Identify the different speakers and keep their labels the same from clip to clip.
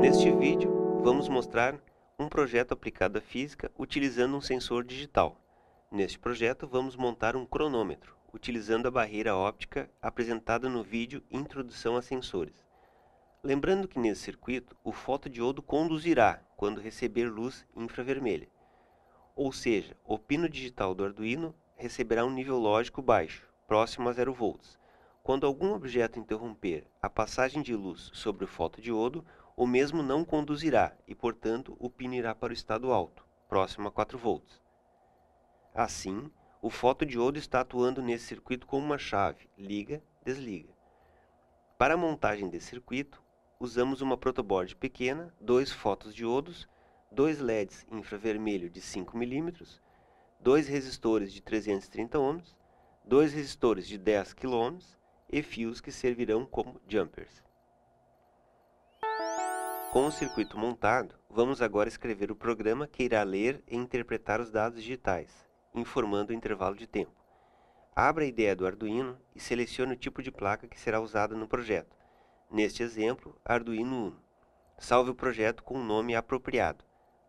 Speaker 1: Neste vídeo, vamos mostrar um projeto aplicado à física utilizando um sensor digital. Neste projeto, vamos montar um cronômetro, utilizando a barreira óptica apresentada no vídeo Introdução a Sensores. Lembrando que nesse circuito, o fotodiodo conduzirá quando receber luz infravermelha. Ou seja, o pino digital do Arduino receberá um nível lógico baixo, próximo a 0 volts. Quando algum objeto interromper a passagem de luz sobre o fotodiodo, o mesmo não conduzirá e, portanto, o pino irá para o estado alto, próximo a 4 volts. Assim, o fotodiodo está atuando nesse circuito como uma chave, liga, desliga. Para a montagem desse circuito, usamos uma protoboard pequena, dois fotos diodos, dois LEDs infravermelho de 5 mm, dois resistores de 330 ohms, dois resistores de 10 kΩ e fios que servirão como jumpers. Com o circuito montado, vamos agora escrever o programa que irá ler e interpretar os dados digitais, informando o intervalo de tempo. Abra a ideia do Arduino e selecione o tipo de placa que será usada no projeto. Neste exemplo, Arduino salve o projeto com um nome apropriado.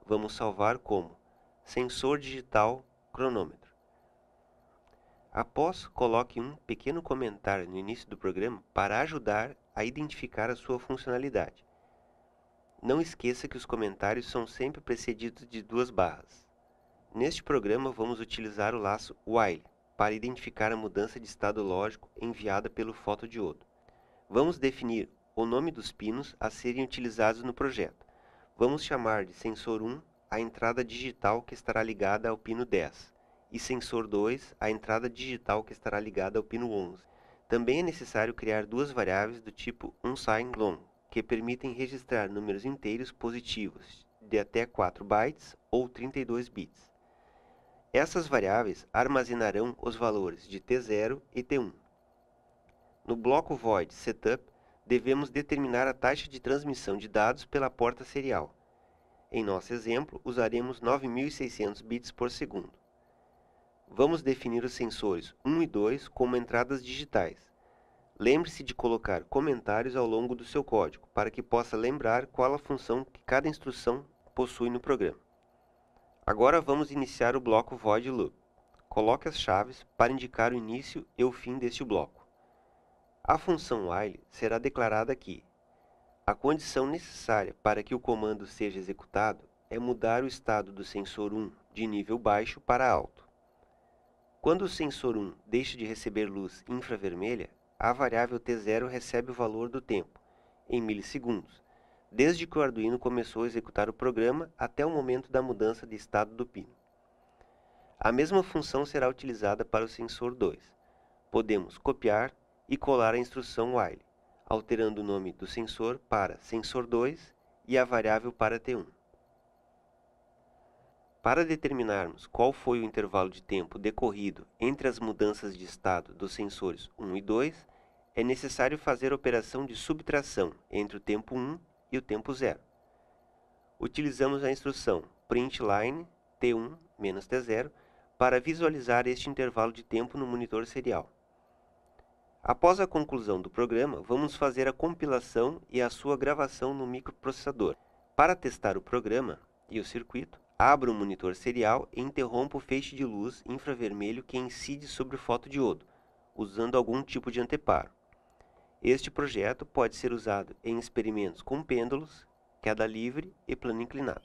Speaker 1: Vamos salvar como sensor digital cronômetro. Após, coloque um pequeno comentário no início do programa para ajudar a identificar a sua funcionalidade. Não esqueça que os comentários são sempre precedidos de duas barras. Neste programa, vamos utilizar o laço while para identificar a mudança de estado lógico enviada pelo fotodiodo. Vamos definir o nome dos pinos a serem utilizados no projeto. Vamos chamar de sensor 1 a entrada digital que estará ligada ao pino 10 e sensor 2 a entrada digital que estará ligada ao pino 11. Também é necessário criar duas variáveis do tipo unsigned-long, que permitem registrar números inteiros positivos de até 4 bytes ou 32 bits. Essas variáveis armazenarão os valores de T0 e T1. No bloco void setup, devemos determinar a taxa de transmissão de dados pela porta serial. Em nosso exemplo, usaremos 9600 bits por segundo. Vamos definir os sensores 1 e 2 como entradas digitais. Lembre-se de colocar comentários ao longo do seu código, para que possa lembrar qual a função que cada instrução possui no programa. Agora vamos iniciar o bloco void loop. Coloque as chaves para indicar o início e o fim deste bloco. A função while será declarada aqui. A condição necessária para que o comando seja executado é mudar o estado do sensor 1 de nível baixo para alto. Quando o sensor 1 deixa de receber luz infravermelha, a variável T0 recebe o valor do tempo, em milissegundos, desde que o Arduino começou a executar o programa até o momento da mudança de estado do pino. A mesma função será utilizada para o sensor 2. Podemos copiar, e colar a instrução while, alterando o nome do sensor para sensor2 e a variável para t1. Para determinarmos qual foi o intervalo de tempo decorrido entre as mudanças de estado dos sensores 1 e 2, é necessário fazer a operação de subtração entre o tempo 1 e o tempo 0. Utilizamos a instrução printline t1-t0 para visualizar este intervalo de tempo no monitor serial. Após a conclusão do programa, vamos fazer a compilação e a sua gravação no microprocessador. Para testar o programa e o circuito, abro o monitor serial e interrompo o feixe de luz infravermelho que incide sobre o fotodiodo, usando algum tipo de anteparo. Este projeto pode ser usado em experimentos com pêndulos, queda livre e plano inclinado.